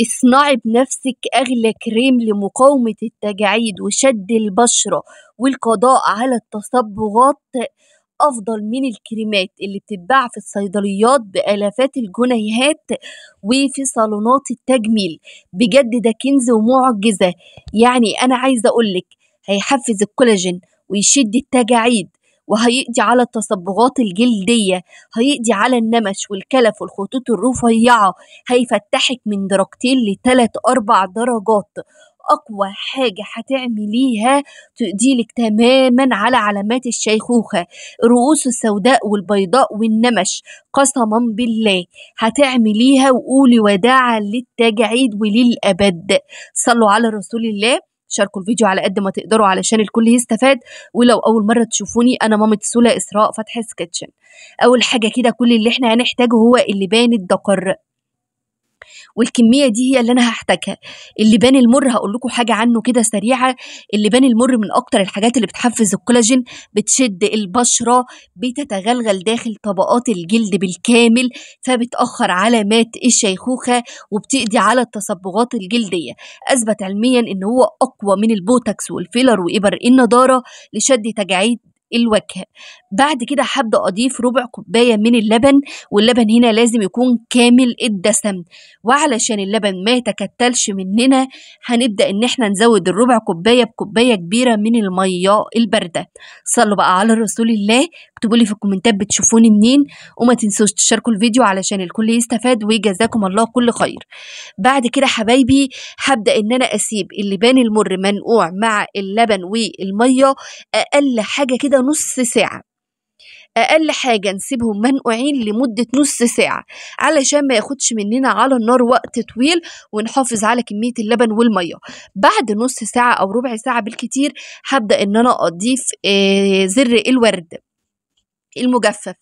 اصنعي بنفسك أغلى كريم لمقاومة التجاعيد وشد البشرة والقضاء على التصبغات أفضل من الكريمات اللي بتتباع في الصيدليات بآلافات الجنيهات وفي صالونات التجميل بجد ده كنز ومعجزة يعني أنا عايزة أقولك هيحفز الكولاجين ويشد التجاعيد وهيقضي على التصبغات الجلدية هيقضي على النمش والكلف والخطوط الرفيعة هيفتحك من درجتين لتلات أربع درجات أقوى حاجة هتعمليها تقضيلك تماما على علامات الشيخوخة الرؤوس السوداء والبيضاء والنمش قسما بالله هتعمليها وقولي وداعا للتجعيد وللأبد صلوا على رسول الله شاركوا الفيديو على قد ما تقدروا علشان الكل يستفاد ولو اول مره تشوفوني انا مامة سولا اسراء فتح سكتشن اول حاجه كده كل اللي احنا هنحتاجه هو اللبان الدقر والكميه دي هي اللي انا هحتاجها اللبان المر هقول لكم حاجه عنه كده سريعه اللبان المر من اكتر الحاجات اللي بتحفز الكولاجين بتشد البشره بتتغلغل داخل طبقات الجلد بالكامل فبتاخر علامات الشيخوخه وبتقضي على التصبغات الجلديه اثبت علميا ان هو اقوى من البوتكس والفيلر وابر النضاره لشد تجاعيد الوجه بعد كده هبدأ أضيف ربع كوباية من اللبن واللبن هنا لازم يكون كامل الدسم وعلشان اللبن ما يتكتلش مننا هنبدأ إن احنا نزود الربع كوباية بكوباية كبيرة من المية الباردة صلوا بقى على رسول الله اكتبوا لي في الكومنتات بتشوفوني منين وما تنسوش تشاركوا الفيديو علشان الكل يستفاد وجزاكم الله كل خير بعد كده حبايبي هبدا ان انا اسيب اللبان المر منقوع مع اللبن والميه اقل حاجه كده نص ساعه اقل حاجه نسيبهم منقوعين لمده نص ساعه علشان ما ياخدش مننا على النار وقت طويل ونحافظ على كميه اللبن والميه بعد نص ساعه او ربع ساعه بالكتير هبدا ان انا اضيف آه، زر الورد المجفف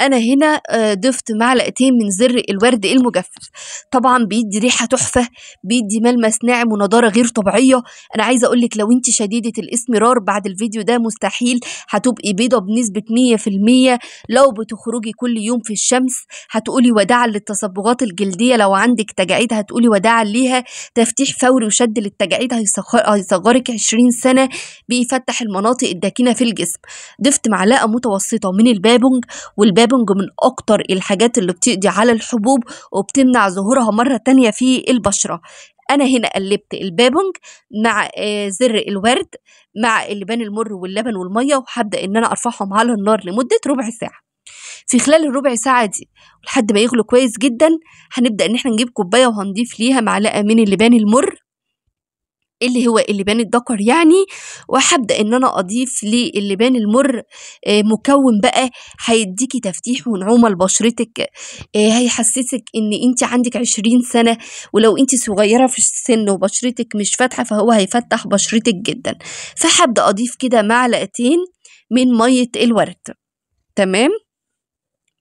انا هنا آه، ضفت معلقتين من زر الورد المجفف طبعا بيدي ريحه تحفه بيدي ملمس ناعم ونضاره غير طبيعيه انا عايزه اقول لك لو انت شديده الاسمرار بعد الفيديو ده مستحيل هتبقي بيضه بنسبه 100% لو بتخرجي كل يوم في الشمس هتقولي وداعا للتصبغات الجلديه لو عندك تجاعيد هتقولي وداعا ليها تفتيح فوري وشد للتجاعيد هيصغرك 20 سنه بيفتح المناطق الداكنه في الجسم ضفت معلقه متوسطه من البابونج والبابونج من أكتر الحاجات اللي بتقضي على الحبوب وبتمنع ظهورها مرة تانية في البشرة أنا هنا قلبت البابونج مع آه، زر الورد مع اللبان المر واللبن والمية وهبدأ إن أنا أرفعهم على النار لمدة ربع ساعة في خلال الربع ساعة دي لحد ما يغلوا كويس جدا هنبدأ إن احنا نجيب كوباية وهنضيف ليها معلقة من اللبان المر اللي هو اللبان الدكر يعني وهبدا ان انا اضيف للبان المر آه، مكون بقى هيديكي تفتيح ونعومه لبشرتك آه، هيحسسك ان انت عندك عشرين سنه ولو انت صغيره في السن وبشرتك مش فاتحه فهو هيفتح بشرتك جدا فهبدا اضيف كده معلقتين من ميه الورد تمام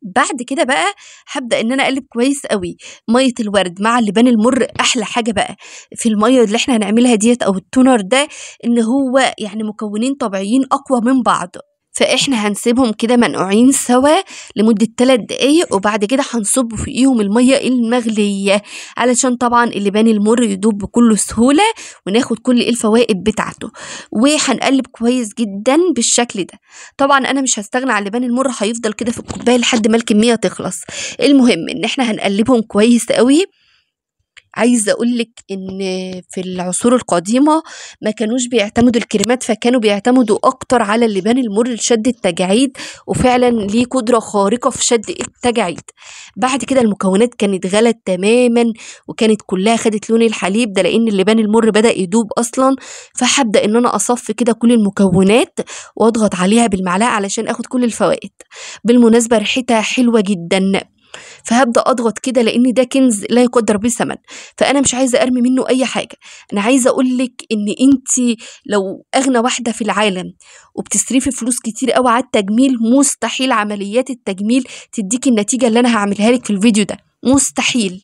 بعد كده بقى هبدا ان انا اقلب كويس قوي ميه الورد مع اللبان المر احلى حاجه بقى في الميه اللي احنا هنعملها ديت او التونر ده ان هو يعني مكونين طبيعيين اقوى من بعض فاحنا هنسيبهم كده منقوعين سوا لمدة 3 دقايق وبعد كده هنصب فوقيهم المية المغلية علشان طبعا اللبان المر يدوب بكل سهولة وناخد كل الفوائد بتاعته وهنقلب كويس جدا بالشكل ده طبعا انا مش هستغنى عن اللبان المر هيفضل كده في الكوباية لحد ما الكمية تخلص المهم ان احنا هنقلبهم كويس قوي عايزه اقول لك ان في العصور القديمه ما كانوش بيعتمدوا الكريمات فكانوا بيعتمدوا اكتر على اللبان المر لشد التجاعيد وفعلا ليه قدره خارقه في شد التجاعيد بعد كده المكونات كانت غلت تماما وكانت كلها خدت لون الحليب ده لان اللبان المر بدا يدوب اصلا فهبدا ان انا اصف كده كل المكونات واضغط عليها بالمعلقه علشان اخد كل الفوائد بالمناسبه ريحتها حلوه جدا فهبدا اضغط كده لان ده كنز لا يقدر به ثمن فانا مش عايزه ارمي منه اي حاجه انا عايزه اقول لك ان انت لو اغنى واحده في العالم وبتصرفي فلوس كتير قوي على التجميل مستحيل عمليات التجميل تديكي النتيجه اللي انا هعملها لك في الفيديو ده مستحيل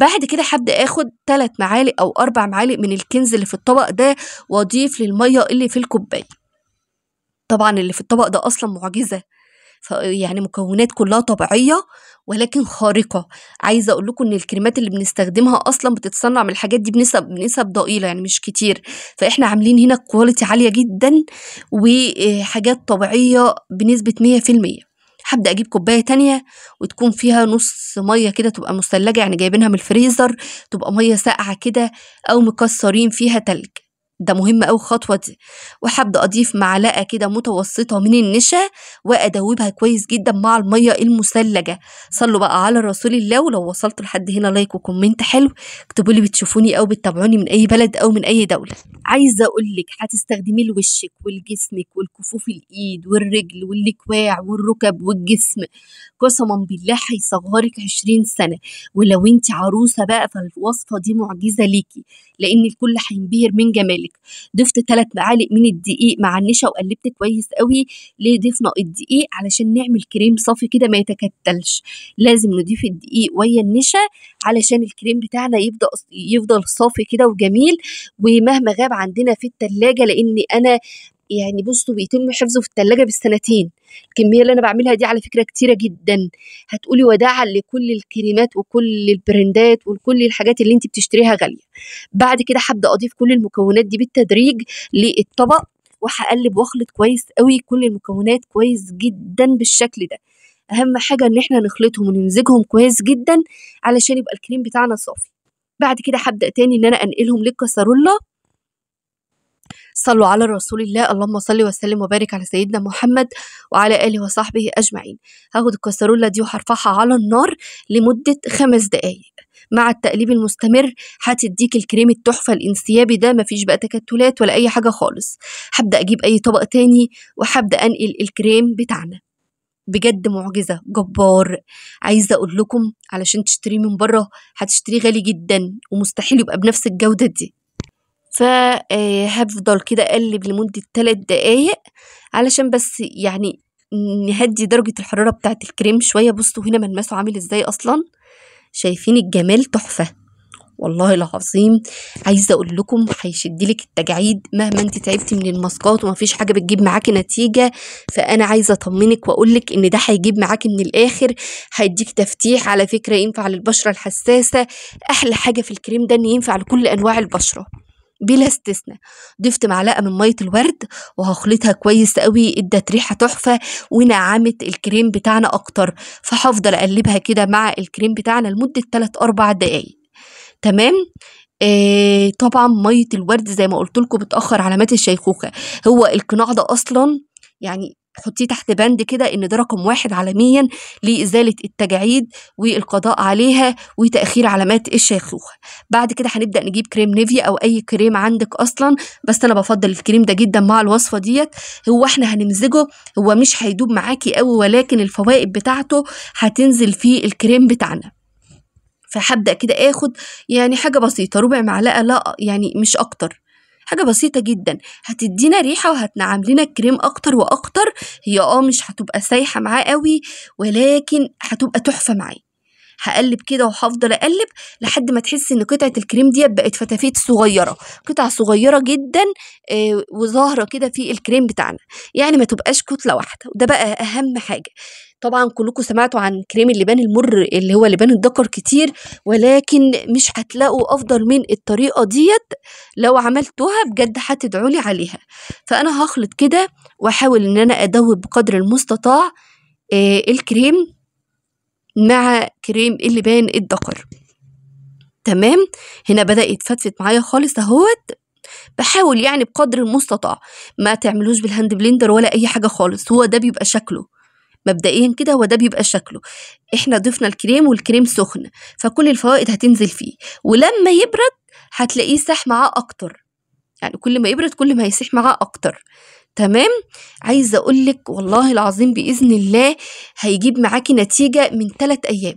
بعد كده هبدا اخد ثلاث معالق او اربع معالق من الكنز اللي في الطبق ده واضيف للميه اللي في الكوبايه طبعا اللي في الطبق ده اصلا معجزه يعني مكونات كلها طبيعية ولكن خارقة عايزة أقول لكم إن الكريمات اللي بنستخدمها أصلا بتتصنع من الحاجات دي بنسب بنسب ضئيلة يعني مش كتير فإحنا عاملين هنا كواليتي عالية جدا وحاجات طبيعية بنسبة 100% في هبدا اجيب كوبايه تانية وتكون فيها نص ميه كده تبقى مثلجه يعني جايبينها من الفريزر تبقى ميه ساقعه كده او مكسرين فيها تلج ده مهم أو الخطوة دي وحبدأ أضيف معلقة كده متوسطة من النشا وأدوبها كويس جدا مع المية المثلجة صلوا بقى على رسول الله ولو وصلت لحد هنا لايك وكومنت حلو اكتبوا لي بتشوفوني أو بتتابعوني من أي بلد أو من أي دولة عايزة أقولك هتستخدمي لوشك ولجسمك والكفوف الإيد والرجل والكواع والركب والجسم قسما بالله هيصغرك 20 سنة ولو انت عروسة بقى فالوصفة دي معجزة ليكي لأن الكل هينبهر من جمالك ضفت ثلاث معالق من الدقيق مع النشا وقلبت كويس قوي ليه ضفنا الدقيق علشان نعمل كريم صافي كده ما يتكتلش لازم نضيف الدقيق ويا النشا علشان الكريم بتاعنا يبدأ يفضل صافي كده وجميل ومهما غاب عندنا في التلاجة لأن أنا يعني بصوا بيتم حفظه في الثلاجة بالسنتين الكمية اللي أنا بعملها دي على فكرة كتيرة جدا هتقولي وداعا لكل الكريمات وكل البرندات وكل الحاجات اللي انت بتشتريها غالية بعد كده هبدأ أضيف كل المكونات دي بالتدريج للطبق وهقلب واخلط كويس قوي كل المكونات كويس جدا بالشكل ده اهم حاجه ان احنا نخلطهم ونمزجهم كويس جدا علشان يبقى الكريم بتاعنا صافي بعد كده هبدا تاني ان انا انقلهم للكسرولة صلوا على رسول الله اللهم صل وسلم وبارك على سيدنا محمد وعلى آله وصحبه أجمعين هاخد الكسرولة دي وهرفعها على النار لمدة خمس دقايق مع التقليب المستمر هتديك الكريم التحفة الانسيابي ده مفيش بقى تكتلات ولا أي حاجة خالص هبدأ أجيب أي طبق تاني وهبدأ أنقل الكريم بتاعنا بجد معجزة جبار عايزة أقول لكم علشان تشتريه من بره هتشتريه غالي جدا ومستحيل يبقى بنفس الجودة دي فهفضل آه، كده اقلب لمدة 3 دقايق علشان بس يعني نهدي درجة الحرارة بتاعة الكريم شوية بصوا هنا ملمسه عامل ازاي اصلا شايفين الجمال تحفة والله العظيم عايزه اقول لكم هيشدلك التجاعيد مهما انت تعبتي من الماسكات ومفيش حاجه بتجيب معاكي نتيجه فانا عايزه اطمنك واقول لك ان ده هيجيب معاكي من الاخر هيديك تفتيح على فكره ينفع للبشره الحساسه احلى حاجه في الكريم ده ان ينفع لكل انواع البشره بلا استثناء ضفت معلقه من ميه الورد وهخلطها كويس قوي ادت ريحه تحفه ونعمت الكريم بتاعنا اكتر فهفضل اقلبها كده مع الكريم بتاعنا لمده 3 4 دقائق تمام إيه طبعا ميه الورد زي ما قلت لكم بتاخر علامات الشيخوخه هو القناع ده اصلا يعني حطيه تحت بند كده ان ده رقم واحد عالميا لازاله التجاعيد والقضاء عليها وتاخير علامات الشيخوخه بعد كده هنبدا نجيب كريم نيفيا او اي كريم عندك اصلا بس انا بفضل الكريم ده جدا مع الوصفه ديت هو احنا هنمزجه هو مش هيدوب معاكي قوي ولكن الفوائد بتاعته هتنزل في الكريم بتاعنا فهبدا كده اخد يعني حاجه بسيطه ربع معلقه لا يعني مش اكتر حاجة بسيطة جدا هتدينا ريحة وهتنعم لنا الكريم أكتر وأكتر هي اه مش هتبقى سايحة معاه قوي ولكن هتبقى تحفة معاه هقلب كده وهفضل اقلب لحد ما تحس ان قطعه الكريم ديت بقت فتافيت صغيره قطعه صغيره جدا آه، وظاهره كده في الكريم بتاعنا يعني ما تبقاش كتله واحده وده بقى اهم حاجه طبعا كلكم سمعتوا عن كريم اللبان المر اللي هو لبان الدكر كتير ولكن مش هتلاقوا افضل من الطريقه ديت لو عملتوها بجد هتدعوا لي عليها فانا هخلط كده واحاول ان انا ادوب بقدر المستطاع آه الكريم مع كريم اللبان الدكر تمام هنا بدا يتفتفت معايا خالص اهوت بحاول يعني بقدر المستطاع ما تعملوش بالهاند بلندر ولا اي حاجه خالص هو ده بيبقى شكله مبدئيا كده هو ده بيبقى شكله احنا ضفنا الكريم والكريم سخن فكل الفوائد هتنزل فيه ولما يبرد هتلاقيه ساح معاه اكتر يعني كل ما يبرد كل ما هيسيح معاه اكتر تمام عايزه اقول لك والله العظيم باذن الله هيجيب معاكي نتيجه من ثلاث ايام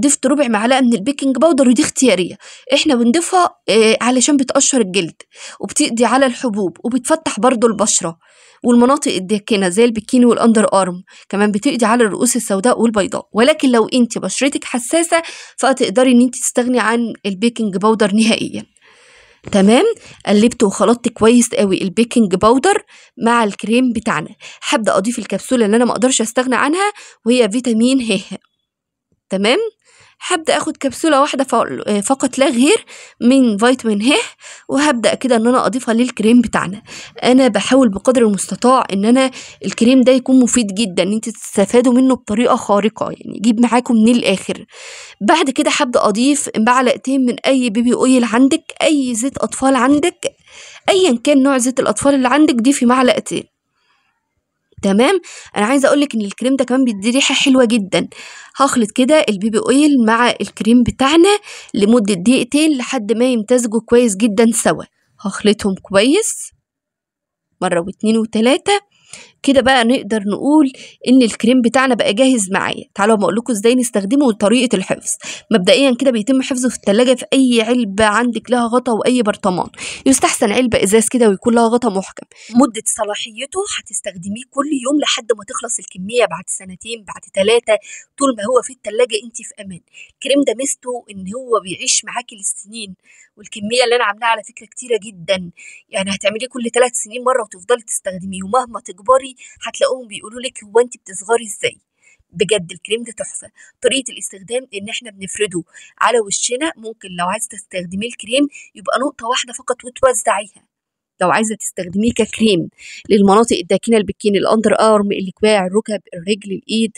ضفت ربع معلقه من البيكنج باودر ودي اختياريه احنا بنضيفها آه، علشان بتقشر الجلد وبتقضي على الحبوب وبتفتح برضو البشره والمناطق الداكنه زي البكيني والاندر ارم كمان بتقضي على الرؤوس السوداء والبيضاء ولكن لو انت بشرتك حساسه فهتقدري ان انت تستغني عن البيكنج باودر نهائيا تمام قلبت وخلطت كويس قوي البيكنج باودر مع الكريم بتاعنا هبدا اضيف الكبسوله اللي انا ما اقدرش استغنى عنها وهي فيتامين ه تمام هبدا اخد كبسوله واحده فقط لا غير من فيتامين ه وهبدا كده ان انا اضيفها للكريم بتاعنا انا بحاول بقدر المستطاع ان انا الكريم ده يكون مفيد جدا ان انت تستفادوا منه بطريقه خارقه يعني يجيب معاكم من الاخر بعد كده هبدا اضيف معلقتين من اي بيبي اويل عندك اي زيت اطفال عندك ايا كان نوع زيت الاطفال اللي عندك ضيفي معلقتين تمام انا عايزه اقولك ان الكريم ده كمان بيدي ريحه حلوه جدا هخلط كده البيبي اويل مع الكريم بتاعنا لمده دقيقتين لحد ما يمتزجوا كويس جدا سوا هخلطهم كويس مره واتنين وتلاته كده بقى نقدر نقول ان الكريم بتاعنا بقى جاهز معايا تعالوا اقول لكم ازاي نستخدمه وطريقه الحفظ مبدئيا كده بيتم حفظه في الثلاجه في اي علبه عندك لها غطا واي برطمان يستحسن علبه ازاز كده ويكون لها غطا محكم مده صلاحيته هتستخدميه كل يوم لحد ما تخلص الكميه بعد سنتين بعد ثلاثه طول ما هو في الثلاجه انت في امان الكريم ده ميزته ان هو بيعيش معاكي للسنين والكميه اللي انا عاملاها على فكره كتيره جدا يعني هتعمليه كل ثلاث سنين مره وتفضلي تستخدميه ومهما تكبري هتلاقوهم بيقولوا لك هو انت بتصغري ازاي بجد الكريم ده تحفه طريقه الاستخدام ان احنا بنفرده على وشنا ممكن لو عايز تستخدمي الكريم يبقى نقطه واحده فقط وتوزعيها لو عايزه تستخدميه ككريم للمناطق الداكنه البكين الاندر ارم الكواع الركب الرجل الايد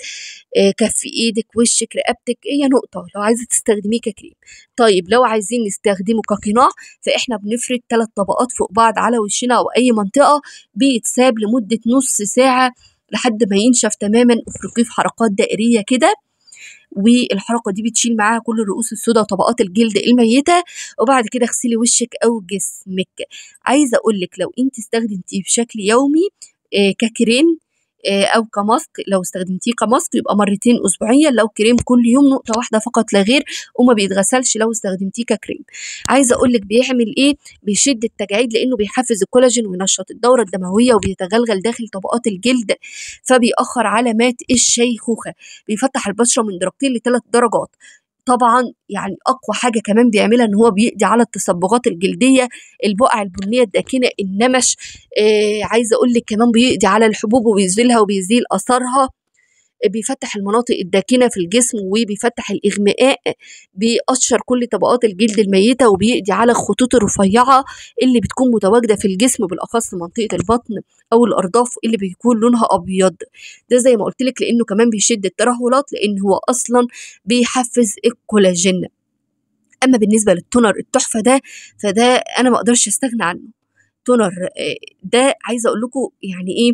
آه، كف ايدك وشك رقبتك هي نقطه لو عايزه تستخدميه ككريم طيب لو عايزين نستخدمه كقناع فاحنا بنفرد ثلاث طبقات فوق بعض على وشنا او اي منطقه بيتساب لمده نص ساعه لحد ما ينشف تماما افرقيه في حركات دائريه كده والحرقه دي بتشيل معاها كل الرؤوس السوداء وطبقات الجلد الميته وبعد كده اغسلي وشك او جسمك عايزه اقول لك لو انت استخدمتيه بشكل يومي آه، ككريم آه، او كماسك لو استخدمتيه كماسك يبقى مرتين اسبوعيا لو كريم كل يوم نقطه واحده فقط لا غير وما بيتغسلش لو استخدمتيه ككريم عايزه اقول لك بيعمل ايه بيشد التجاعيد لانه بيحفز الكولاجين وينشط الدوره الدمويه وبيتغلغل داخل طبقات الجلد فبيأخر علامات الشيخوخه بيفتح البشره من درجتين لثلاث درجات طبعا يعني اقوى حاجه كمان بيعملها ان هو بيقضي على التصبغات الجلديه البقع البنيه الداكنه النمش آه عايزه اقول لك كمان بيقضي على الحبوب وبيزيلها وبيزيل اثرها بيفتح المناطق الداكنه في الجسم وبيفتح الاغماء بيقشر كل طبقات الجلد الميته وبيقضي على الخطوط الرفيعه اللي بتكون متواجده في الجسم بالاخص منطقه البطن او الارداف اللي بيكون لونها ابيض ده زي ما قلت لك لانه كمان بيشد الترهلات لان هو اصلا بيحفز الكولاجين اما بالنسبه للتونر التحفه ده فده انا ما اقدرش استغنى عنه تونر آه، ده عايزه اقول لكم يعني ايه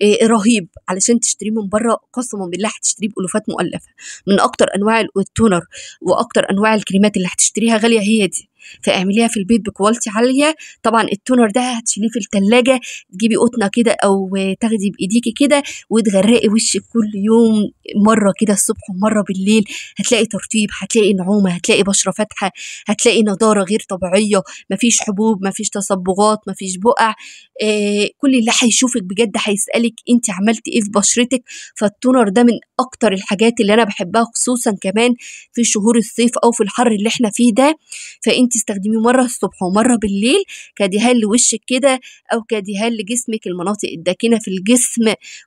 إيه، رهيب علشان تشتريه من بره قسما بالله هتشتريه بالوفات مؤلفه من اكتر انواع التونر واكتر انواع الكريمات اللي هتشتريها غاليه هي دي فاعمليها في البيت بكواليتي عاليه طبعا التونر ده هتشيليه في التلاجة تجيبي قطنه كده او تاخدي بايديكي كده وتغرقي وشك كل يوم مره كده الصبح ومره بالليل هتلاقي ترطيب هتلاقي نعومه هتلاقي بشره فاتحه هتلاقي نضاره غير طبيعيه مفيش حبوب مفيش تصبغات مفيش بقع آه كل اللي هيشوفك بجد هيسالك انت عملتي ايه في بشرتك فالتونر ده من اكتر الحاجات اللي انا بحبها خصوصا كمان في شهور الصيف او في الحر اللي احنا فيه ده فانت انت استخدميه مره الصبح ومره بالليل كدهان لوشك كده او كدهان لجسمك المناطق الداكنه في الجسم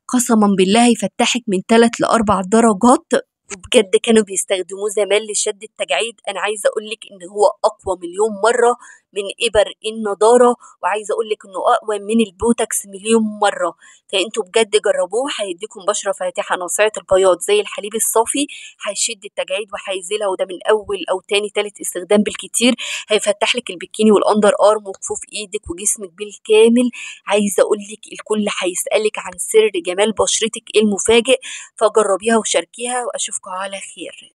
قسما بالله هيفتحك من ثلاث لاربع درجات بجد كانوا بيستخدموه زمان لشد التجاعيد انا عايزه اقول لك ان هو اقوى مليون مره من ابر النضاره وعايزه اقول لك انه اقوى من البوتكس مليون مره فانتوا بجد جربوه هيديكم بشره فاتحه ناصعه البياض زي الحليب الصافي هيشد التجاعيد وهيزيلها وده من اول او تاني تالت استخدام بالكتير هيفتح لك البكيني والاندر ارم وكفوف ايدك وجسمك بالكامل عايزه اقول لك الكل هيسالك عن سر جمال بشرتك المفاجئ فجربيها وشاركيها واشوف أشوفك على خير